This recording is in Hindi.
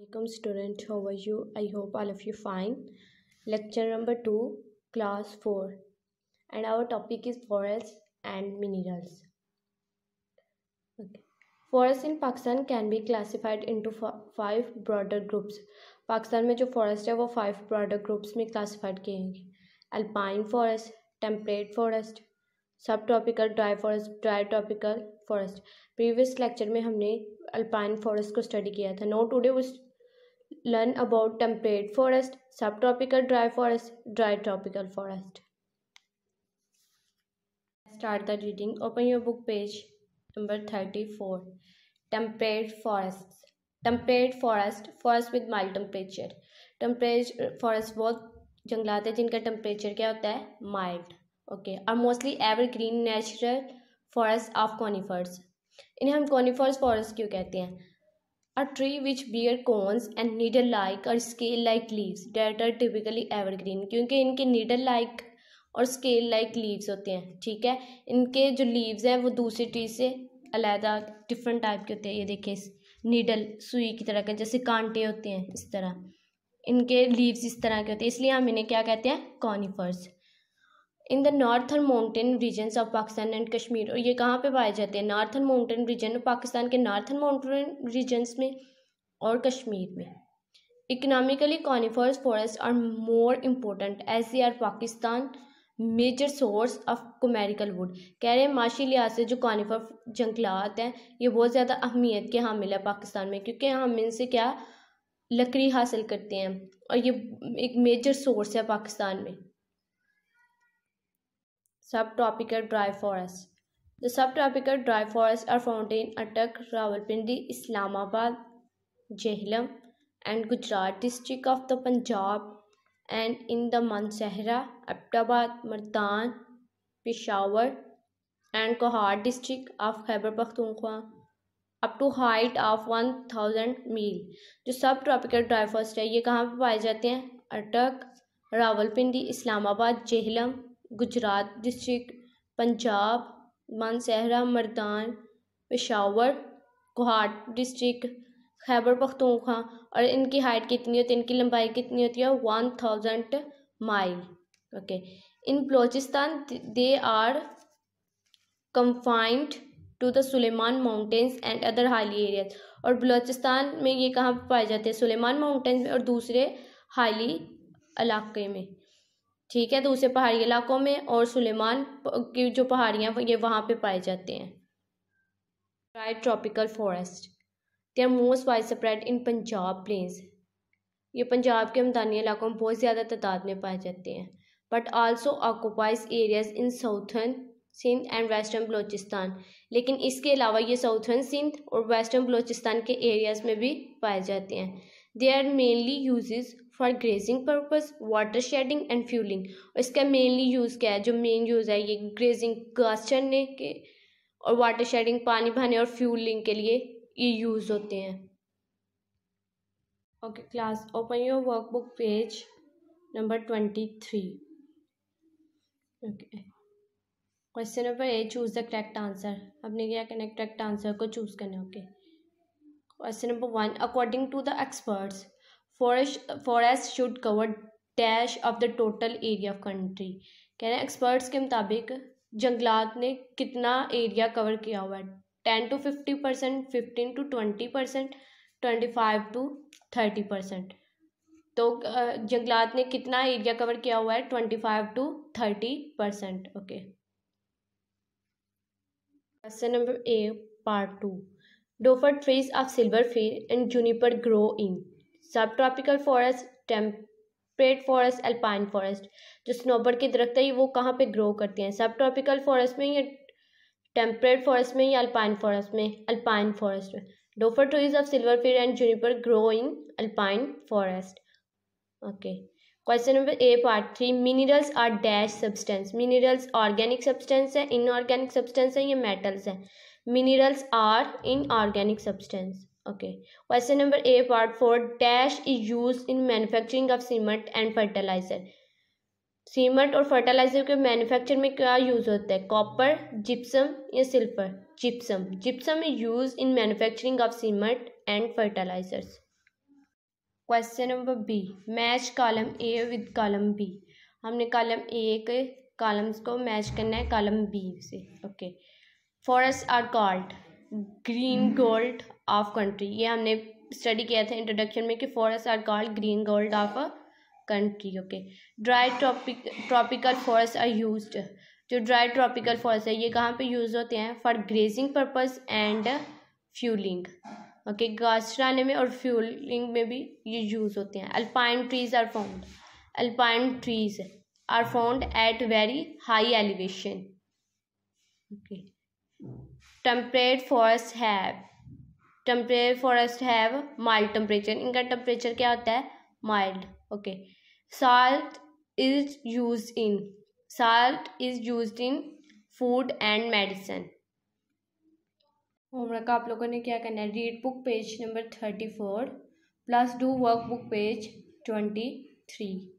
Welcome student how you I hope all of you fine lecture number two class four and our topic is forest and minerals forest in Pakistan can be classified into five broader groups Pakistan में जो फॉरेस्ट है वो फाइव ब्रॉडर ग्रुप्स में क्लासीफाइड किए हैं alpine forest temperate forest sub tropical dry forest dry tropical forest previous lecture में हमने अल्पाइन फॉरेस्ट को स्टडी किया था now today learn about temperate forest, subtropical dry forest, dry tropical forest. Start the reading. Open your book page number 34. Temperate forests. Temperate forest, forest with mild temperature. Temperate forest wo जंगलात hai jinka temperature kya hota hai mild. Okay. Are mostly evergreen natural forests of conifers. इन्हें हम कॉनिफर्स फॉरेस्ट क्यों कहते हैं A tree which bear cones and needle like or scale like leaves that are typically evergreen क्योंकि इनके needle like और scale like leaves होते हैं ठीक है इनके जो leaves हैं वो दूसरी tree से अलहदा डिफरेंट टाइप के होते हैं ये देखिए नीडल सुई की तरह के जैसे कांटे होते हैं इस तरह इनके लीव्स इस तरह के होते हैं इसलिए हम इन्हें क्या कहते हैं conifers in the northern mountain region of Pakistan and Kashmir और ये कहाँ पे पाए जाते हैं नॉर्थन माउंटेन रीजन पाकिस्तान के नॉर्थन माउंटेन रीजन्स में और कश्मीर में economically conifers forest are more important as they are Pakistan major source of commercial wood कह रहे हैं माशी लिहाज से जो कॉनिफर जंगलात हैं ये बहुत ज़्यादा अहमियत के हामिल है पाकिस्तान में क्योंकि हम इनसे क्या लकड़ी हासिल करते हैं और ये एक मेजर सोर्स है पाकिस्तान में subtropical dry forests. The subtropical dry forests are found in Attak, Rawalpindi, Islamabad, Jhelum and Gujarat district of the Punjab and in the Mansehra, Abbottabad, Mardan, Peshawar and Kohar district of Khyber Pakhtunkhwa up to height of 1000 मील जो सब ट्रॉपिकल ड्राई फॉरेस्ट है ये कहाँ पे पाए जाते हैं अटक रावलपिंडी इस्लामाबाद जेहलम गुजरात डिस्ट्रिक्ट पंजाब मानसहरा मर्दान पेशावर गुहाट डिस्ट्रिक्ट खैबर पख्तूखा और इनकी हाइट कितनी होती है इनकी लंबाई कितनी होती है one thousand mile okay in Balochistan they are confined to the Sulaiman mountains and other highly areas और बलोचिस्तान में ये कहाँ पाए जाते हैं सुलेमान माउंटेंस में और दूसरे हाईली इलाके में ठीक है दूसरे पहाड़ी इलाकों में और सुलेमान की जो पहाड़ियाँ ये वहाँ पे पाए जाते हैं dry tropical forest they are most wide spread in Punjab plains ये पंजाब के हमदानी इलाकों में बहुत ज़्यादा तादाद में पाए जाते हैं but also occupies areas in southern Sindh and western Balochistan लेकिन इसके अलावा ये साउथर्न सिंध और वेस्टर्न बलोचिस्तान के एरियाज में भी पाए जाते हैं they are mainly use for grazing purpose water shedding and fueling और इसका मेनली यूज़ क्या है जो मेन यूज़ है ये ग्रेजिंग घास चढ़ने के और वाटर शेडिंग पानी भरने और फ्यूलिंग के लिए ये यूज़ होते हैं okay class open your workbook page number twenty three okay question number A choose the correct answer आपने क्या करना करेक्ट आंसर को चूज़ करना okay question number one according to the experts forest forest should cover dash of the total area of country कह रहे हैं एक्सपर्ट्स के मुताबिक जंगलात ने कितना एरिया कवर किया हुआ है ten to fifty percent fifteen to twenty percent twenty five to thirty percent तो जंगलात ने कितना एरिया कवर किया हुआ है twenty five to thirty percent okay question number A part two डोफर trees of silver fir and juniper grow in sub tropical forest temperate forest alpine forest जो स्नोबर के दरख्त है वो कहाँ पे ग्रो करते हैं सब ट्रॉपिकल फॉरेस्ट में या टेम्परेट फॉरेस्ट में या अल्पाइन फॉरेस्ट में अल्पाइन फॉरेस्ट में डोफर trees of silver fir and juniper grow in alpine forest okay question number A part three minerals are dash substance minerals organic substance है इनऑर्गेनिक सब्सटेंस है या मेटल्स है minerals are inorganic substance okay question number A part four dash is use in manufacturing of cement and fertilizer cement और फर्टिलाइजर के मैन्युफैक्चर में क्या यूज़ होता है कॉपर जिप्सम या silver gypsum gypsum is use in manufacturing of cement and fertilizers question number B match column A with column B हमने कॉलम ए के कॉलम्स को मैच करना है कॉलम बी से okay forest are called green gold of country ये हमने स्टडी किया था इंट्रोडक्शन में कि forest are called green gold of a country okay dry tropic tropical forest are use जो ड्राई ट्रॉपिकल फॉरेस्ट है ये कहाँ पे यूज़ होते हैं for grazing purpose and fueling okay घास में और फ्यूलिंग में भी ये यूज़ होते हैं alpine trees are found alpine trees are found at very high elevation okay temperate forest have temperate forest have mild temperature इनका टेम्परेचर क्या होता है mild okay salt is use in salt is use in food and medicine homework आप लोगों ने क्या करना है read book page number thirty four plus do work book page twenty three